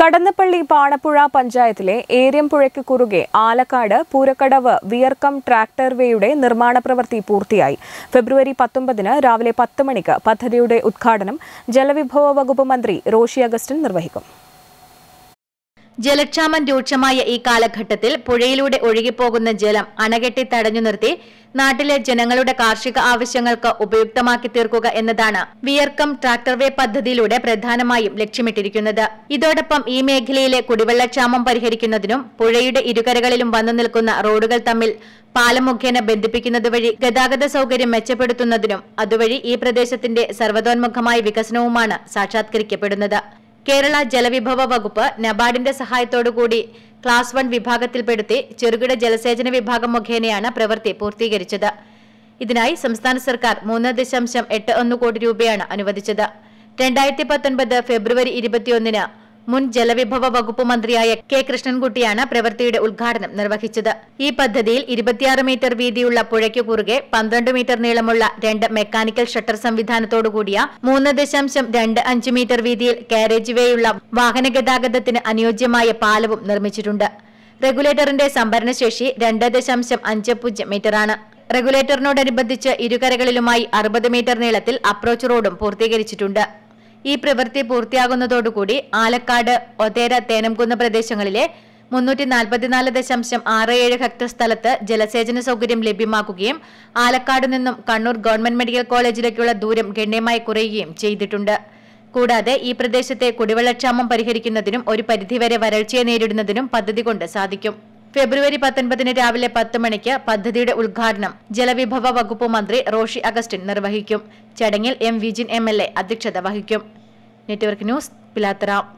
കടന്നപ്പള്ളി പാണപ്പുഴ പഞ്ചായത്തിലെ ഏരിയംപുഴയ്ക്ക് കുറുകെ ആലക്കാട് പൂരക്കടവ് വിയർക്കം ട്രാക്ടർ വേയുടെ നിർമ്മാണ പ്രവൃത്തി പൂർത്തിയായി ഫെബ്രുവരി പത്തൊമ്പതിന് രാവിലെ പത്ത് മണിക്ക് പദ്ധതിയുടെ ഉദ്ഘാടനം ജലവിഭവ വകുപ്പ് മന്ത്രി റോഷി അഗസ്റ്റിൻ നിർവഹിക്കും ജലക്ഷാമം രൂക്ഷമായ ഈ കാലഘട്ടത്തിൽ പുഴയിലൂടെ ഒഴുകിപ്പോകുന്ന ജലം അണകെട്ടി തടഞ്ഞു നിർത്തി നാട്ടിലെ ജനങ്ങളുടെ കാർഷിക ആവശ്യങ്ങൾക്ക് ഉപയുക്തമാക്കി തീർക്കുക എന്നതാണ് വിയർക്കം ട്രാക്ടർവേ പദ്ധതിയിലൂടെ പ്രധാനമായും ലക്ഷ്യമിട്ടിരിക്കുന്നത് ഇതോടൊപ്പം ഈ മേഖലയിലെ കുടിവെള്ളക്ഷാമം പരിഹരിക്കുന്നതിനും പുഴയുടെ ഇരുകരകളിലും വന്നു നിൽക്കുന്ന റോഡുകൾ തമ്മിൽ പാലം മുഖേന ബന്ധിപ്പിക്കുന്നതുവഴി ഗതാഗത സൗകര്യം മെച്ചപ്പെടുത്തുന്നതിനും അതുവഴി ഈ പ്രദേശത്തിന്റെ സർവ്വതോന്മുഖമായ വികസനവുമാണ് സാക്ഷാത്കരിക്കപ്പെടുന്നത് കേരള ജലവിഭവ വകുപ്പ് നബാർഡിന്റെ സഹായത്തോടുകൂടി ക്ലാസ് വൺ വിഭാഗത്തിൽപ്പെടുത്തി ചെറുകിട ജലസേചന വിഭാഗം മുഖേനയാണ് പ്രവൃത്തി പൂർത്തീകരിച്ചത് ഇതിനായി സംസ്ഥാന സർക്കാർ മൂന്ന് ദശാംശം എട്ട് ഒന്ന് കോടി രൂപയാണ് അനുവദിച്ചത് രണ്ടായിരത്തി പത്തൊൻപത് ഫെബ്രുവരി ഇരുപത്തിയൊന്നിന് മുൻ ജലവിഭവ വകുപ്പ് മന്ത്രിയായ കെ കൃഷ്ണൻകുട്ടിയാണ് പ്രവൃത്തിയുടെ ഉദ്ഘാടനം നിർവഹിച്ചത് ഈ പദ്ധതിയിൽ ഇരുപത്തിയാറ് മീറ്റർ വീതിയുള്ള പുഴയ്ക്കു കുറുകെ പന്ത്രണ്ട് മീറ്റർ നീളമുള്ള രണ്ട് മെക്കാനിക്കൽ ഷട്ടർ സംവിധാനത്തോടുകൂടിയ മൂന്ന് ദശാംശം രണ്ട് അഞ്ച് മീറ്റർ വീതിയിൽ കാരേജ് വേയുള്ള വാഹന ഗതാഗതത്തിന് അനുയോജ്യമായ പാലവും നിർമ്മിച്ചിട്ടുണ്ട് റെഗുലേറ്ററിന്റെ സംഭരണശേഷി രണ്ട് ദശാംശം അഞ്ച് പൂജ്യം മീറ്ററാണ് റെഗുലേറ്ററിനോടനുബന്ധിച്ച് ഇരുകരകളിലുമായി അറുപത് മീറ്റർ നീളത്തിൽ അപ്രോച്ച് റോഡും പൂർത്തീകരിച്ചിട്ടുണ്ട് ഈ പ്രവൃത്തി പൂർത്തിയാകുന്നതോടുകൂടി ആലക്കാട് ഒതേര തേനംകുന്ന് പ്രദേശങ്ങളിലെ മുന്നൂറ്റി നാൽപ്പത്തിനാല് ദശാംശം ആറ് ഏഴ് ഹെക്ടർ സ്ഥലത്ത് ജലസേചന സൗകര്യം ലഭ്യമാക്കുകയും ആലക്കാട് നിന്നും കണ്ണൂർ ഗവൺമെന്റ് മെഡിക്കൽ കോളേജിലേക്കുള്ള ദൂരം ഗണ്യമായി കുറയുകയും ചെയ്തിട്ടുണ്ട് കൂടാതെ ഈ പ്രദേശത്തെ കുടിവെള്ളക്ഷാമം പരിഹരിക്കുന്നതിനും ഒരു പരിധിവരെ വരൾച്ചയെ നേരിടുന്നതിനും പദ്ധതി കൊണ്ട് സാധിക്കും ഫെബ്രുവരി പത്തൊൻപതിന് രാവിലെ പത്ത് മണിക്ക് പദ്ധതിയുടെ ഉദ്ഘാടനം ജലവിഭവ വകുപ്പ് മന്ത്രി റോഷി അഗസ്റ്റിൻ നിർവഹിക്കും ചടങ്ങിൽ എം വിജിൻ എം അധ്യക്ഷത വഹിക്കും നെറ്റ്വർക്ക് ന്യൂസ് പിലാത്തറ